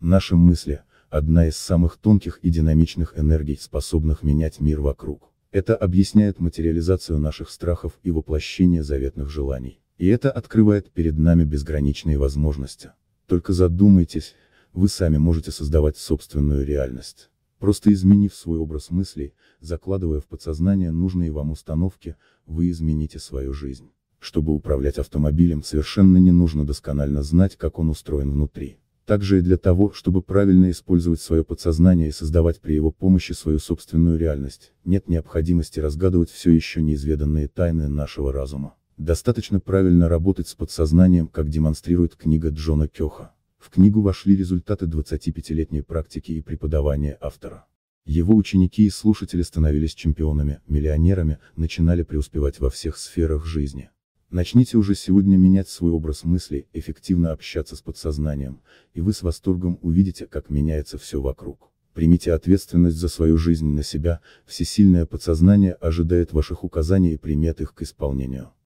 Наши мысли – одна из самых тонких и динамичных энергий, способных менять мир вокруг. Это объясняет материализацию наших страхов и воплощение заветных желаний. И это открывает перед нами безграничные возможности. Только задумайтесь, вы сами можете создавать собственную реальность. Просто изменив свой образ мыслей, закладывая в подсознание нужные вам установки, вы измените свою жизнь. Чтобы управлять автомобилем совершенно не нужно досконально знать, как он устроен внутри также и для того, чтобы правильно использовать свое подсознание и создавать при его помощи свою собственную реальность, нет необходимости разгадывать все еще неизведанные тайны нашего разума. Достаточно правильно работать с подсознанием, как демонстрирует книга Джона Кёха. В книгу вошли результаты 25-летней практики и преподавания автора. Его ученики и слушатели становились чемпионами, миллионерами, начинали преуспевать во всех сферах жизни. Начните уже сегодня менять свой образ мысли, эффективно общаться с подсознанием, и вы с восторгом увидите, как меняется все вокруг. Примите ответственность за свою жизнь на себя, всесильное подсознание ожидает ваших указаний и примет их к исполнению.